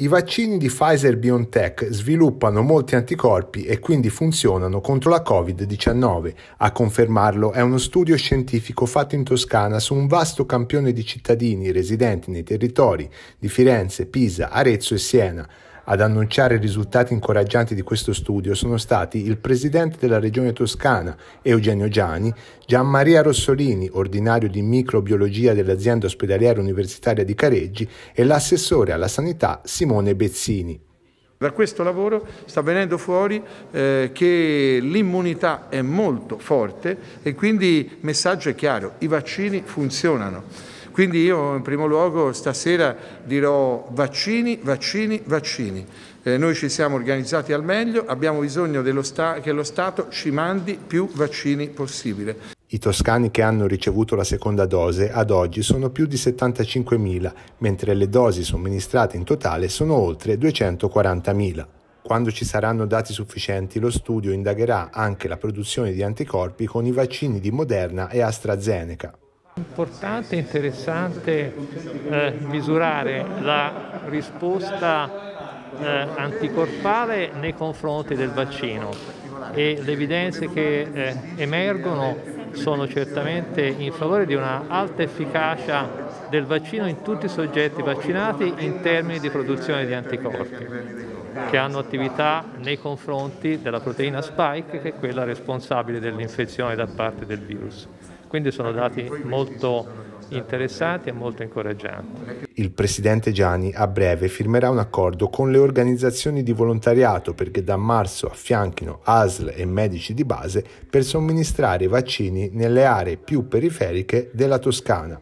I vaccini di Pfizer BioNTech sviluppano molti anticorpi e quindi funzionano contro la Covid-19. A confermarlo è uno studio scientifico fatto in Toscana su un vasto campione di cittadini residenti nei territori di Firenze, Pisa, Arezzo e Siena ad annunciare i risultati incoraggianti di questo studio sono stati il presidente della regione toscana, Eugenio Giani, Gianmaria Rossolini, ordinario di microbiologia dell'azienda ospedaliera universitaria di Careggi, e l'assessore alla sanità Simone Bezzini. Da questo lavoro sta venendo fuori eh, che l'immunità è molto forte e quindi il messaggio è chiaro, i vaccini funzionano. Quindi io in primo luogo stasera dirò vaccini, vaccini, vaccini. Eh, noi ci siamo organizzati al meglio, abbiamo bisogno che lo Stato ci mandi più vaccini possibile. I toscani che hanno ricevuto la seconda dose ad oggi sono più di 75.000, mentre le dosi somministrate in totale sono oltre 240.000. Quando ci saranno dati sufficienti, lo studio indagherà anche la produzione di anticorpi con i vaccini di Moderna e AstraZeneca. Importante e interessante eh, misurare la risposta eh, anticorpale nei confronti del vaccino e le evidenze che eh, emergono sono certamente in favore di una alta efficacia del vaccino in tutti i soggetti vaccinati in termini di produzione di anticorpi che hanno attività nei confronti della proteina spike che è quella responsabile dell'infezione da parte del virus. Quindi sono dati molto interessanti e molto incoraggianti. Il presidente Gianni a breve firmerà un accordo con le organizzazioni di volontariato perché da marzo affianchino ASL e medici di base per somministrare i vaccini nelle aree più periferiche della Toscana.